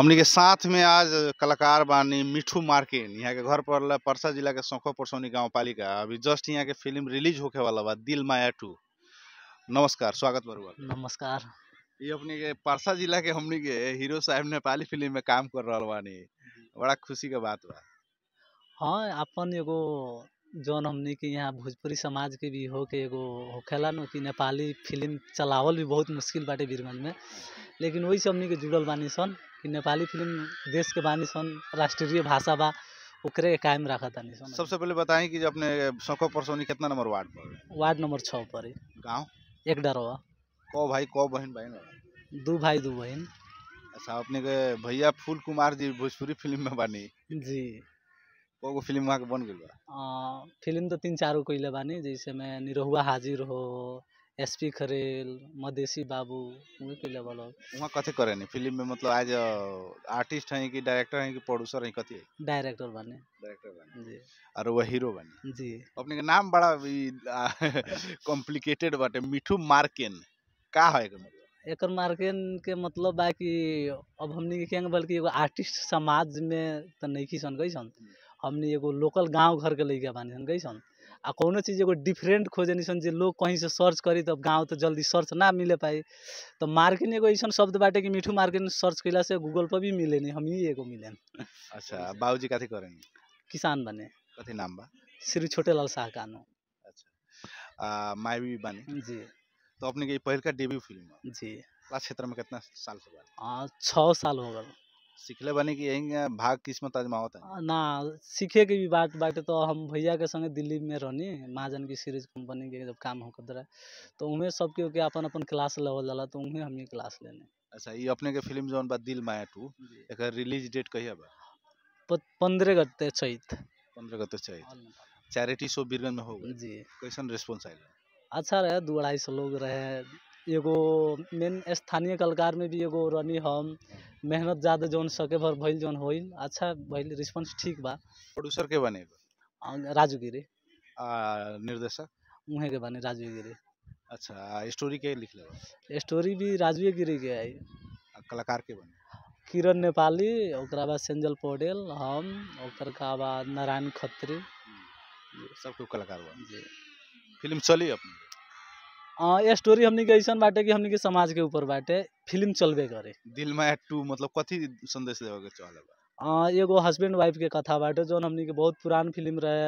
हमने के साथ में आज कलाकार बानी मिठू मार्किन यहाँ के घर पड़ल परसा जिला के शोखो परसौनी गाँव पालिका अभी जस्ट यहाँ के फिल्म रिलीज होके वाला बा दिल माया टू नमस्कार स्वागत बरुआ नमस्कार ये अपने के परसा जिला के हमने के हीरो साहब नेपाली फिल्म में काम कर रहा बानी बड़ा खुशी के बात बा हाँ अपन एगो जौन हमने के यहाँ भोजपुरी समाज के भी हो के एगो होखेला कि नेपाली फिल्म चलावल भी बहुत मुश्किल बाटे बीरगंज में हाँ। लेकिन वही से हमने के जुड़ल बानी सन कि नेपाली फिल्म देश के बानी सन राष्ट्रीय भाषा बा ओकरे कायम रखा तानी सन सबसे पहले बताएं कि अपने सको परसोनी कितना नंबर वार्ड पर वार्ड नंबर छः पर गाँव एक डरवा कौ भाई कौ बहन बहन दो भाई दो बहन अच्छा अपने के भैया फूल कुमार जी भोजपुरी फिल्म में बानी जी कौगो फिल्म वहाँ के बन गई फिल्म तो तीन चार गो कैले बानी जैसे में निरहुआ हाजिर हो एस पी खरेल मदेशी बाबू वही के लेवल वहाँ कथी करे नहीं फिल्म में मतलब आज आर्टिस्ट हैं कि डायरेक्टर हैं कि प्रोड्यूसर हैं कथी डायरेक्टर बने डायरेक्टर बने जी और वो हीरो बने जी अपने का नाम बड़ा कॉम्प्लिकेटेड बाटे मिठू मार्केन का है एक मतलब एक मार्केन के मतलब बा कि अब हमने के कहेंगे बल्कि एगो आर्टिस्ट समाज में तो नहीं सन गई सन हमने हम्म। एगो लोकल गांव घर के लैके बानी गई सन आ कौनो चीज़ एगो डिफरेंट खोजे निसन जे लोग कहीं से सर्च करी तब गाँव तो जल्दी सर्च ना मिले पाई तो मार्केट एगो ऐसा शब्द बाटे कि मीठू मार्केट सर्च कैला से गूगल पर भी मिले नहीं हम ही एगो मिले अच्छा बाबूजी कथी करें किसान बने कथी नाम बा श्री छोटे लाल शाह कानू अच्छा माई भी बने जी तो अपने के पहल का डेब्यू फिल्म जी क्षेत्र में कितना साल से बाद छः साल हो गए सीखले बनी कि यही भाग किस्मत आजमावत है ना सीखे के भी बात बाटे तो हम भैया के संगे दिल्ली में रहनी महाजन की सीरीज कंपनी के जब काम होकर रहे तो उन्हें सबके के अपन अपन क्लास लेवल जला तो उन्हें हमने क्लास लेने अच्छा ये अपने के फिल्म जोन बाद दिल माया टू एक रिलीज डेट कहिया बा पंद्रह गते चैत पंद्रह गते चैत चैरिटी शो बीरगंज में हो जी कैसन रिस्पॉन्स आयल अच्छा रहे दो अढ़ाई सौ लोग रहे एगो मेन स्थानीय कलकार में भी एगो रनी हम मेहनत ज़्यादा जौन सके भर भइल जौन होइल अच्छा भइल रिस्पॉन्स ठीक बा प्रोड्यूसर के बने अं, राजू गिरी निर्देशक उहे के बने राजू गिरी अच्छा स्टोरी के लिख ले स्टोरी भी राजू गिरी के है कलाकार के बने किरण नेपाली ओकरा बाद सेंजल पोडेल हम ओकर का बाद नारायण खत्री हम्म, सब कलाकार हुआ फिल्म चली अपनी ये स्टोरी हमने के ऐसा बाटे कि हमने के समाज के ऊपर बाटे फिल्म चलबे करे दिल माया टू मतलब कथी संदेश देवे के चाहले चाहला एगो हस्बैंड वाइफ के कथा बाटे जो हमने के बहुत पुरान फिल्म रहे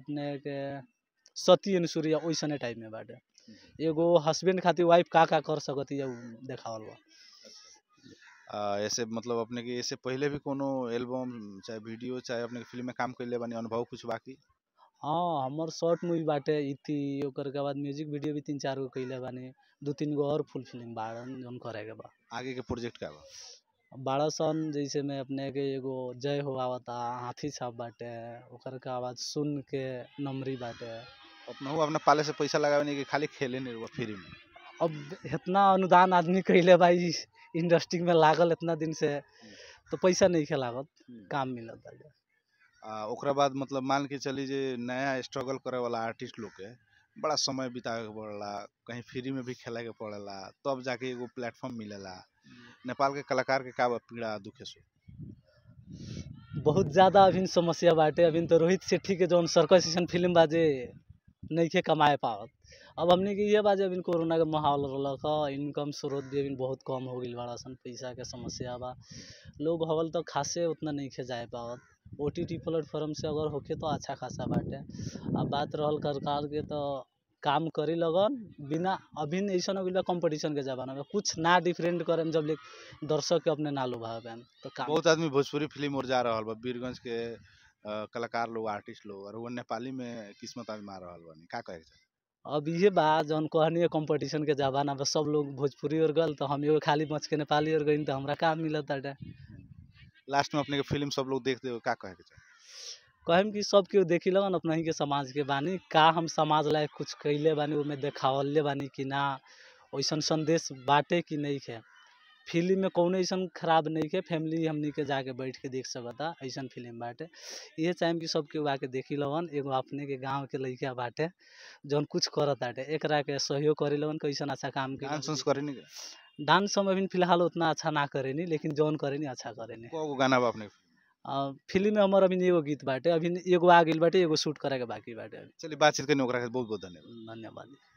अपने के सती एन सूर्य ओइसने टाइम में बाटे हम्म। एगो हस्बैंड खातिर वाइफ का का कर सकती है देखावल बा ऐसे मतलब अपने के ऐसे पहले भी कोनो एल्बम चाहे वीडियो चाहे अपने फिल्म में काम कर ले बनी अनुभव कुछ बाकी हाँ हमारे शॉर्ट मूवी बाटे इति के बाद म्यूजिक वीडियो भी तीन चार गो कैले बानी दू तीन गो और फुल फिल्म बाड़न जो करे के बा आगे के प्रोजेक्ट का बा बाड़ा सन जैसे में अपने के एगो जय हो आवता हाथी छाप बाटे ओकर के आवाज सुन के नमरी बाटे अपना अपना पाले से पैसा लगावे नहीं कि खाली खेले नहीं फ्री में अब इतना अनुदान आदमी कैले भाई इंडस्ट्री में लागल इतना दिन से हम्म। तो पैसा नहीं खेला हम्म। काम मिलत आ बाद मतलब मान के चली जे नया स्ट्रगल करे वाला आर्टिस्ट लोग के बड़ा समय बितावे के पड़ेला कहीं फ्री में भी खेले के पड़ेला तब जाके एगो प्लेटफॉर्म मिलेला नेपाल के कलाकार के का पीड़ा दुखे सो बहुत ज़्यादा अभी समस्या बाटे अभी तो रोहित सेठी के जौन सर्कस फिल्म बाजे नहीं के कमाए पावत अब हमने के ये बाजे अभी कोरोना के माहौल रहलक इनकम स्रोत भी अभी बहुत कम हो गई बड़ा सन पैसा के समस्या बा लोग हवल तो खासे उतना नहीं के जाए पावत ओ टी टी प्लेटफॉर्म से अगर होके तो अच्छा खासा बाटे अब बात रहल सरकार के तो काम करी लगन बिना अभी ऐसा हो गया कंपटीशन के जमाना में कुछ ना डिफरेंट करे जब ले दर्शक के अपने ना लुभावे तो काम बहुत आदमी भोजपुरी फिल्म और जा रहा बा बीरगंज के आ, कलाकार लोग आर्टिस्ट लोग और वो नेपाली में किस्मत आजमा रहा बनी का कहे अब ये बात जौन कहनी है कॉम्पिटिशन के जमाना में सब लोग भोजपुरी और गल तो हम खाली मच के नेपाली और गई तो हमारा काम मिलत लास्ट में अपने के फिल्म सब लोग देखते हो का कहे के कहम कि सब केहू देख लगन अपना ही के समाज के बानी का हम समाज लायक कुछ कैले बानी उसमें देखावल बानी कि ना ऐसा संदेश बाटे कि नहीं है फिल्म में कौन ऐसा खराब नहीं है फैमिली हमने के जाके बैठ के देख सकता ऐसा फिल्म बाटे ये चाहे कि सब केहू आके देखी लगन एगो अपने के गाँव के लड़का बाटे जौन कुछ करत बाटे एक सहयोग करे लगन कैसा अच्छा काम के डान्समा में फिलहाल उतना अच्छा ना नि लेकिन गरे करेनी अच्छा करेनी को गाना बा अपने फिल्म में हमार अभी गीत बाटे अभी एगो आ बाटे एगो शूट करे के बाकी बाटे चलिए बातचीत करने बहुत बहुत धन्यवाद धन्यवाद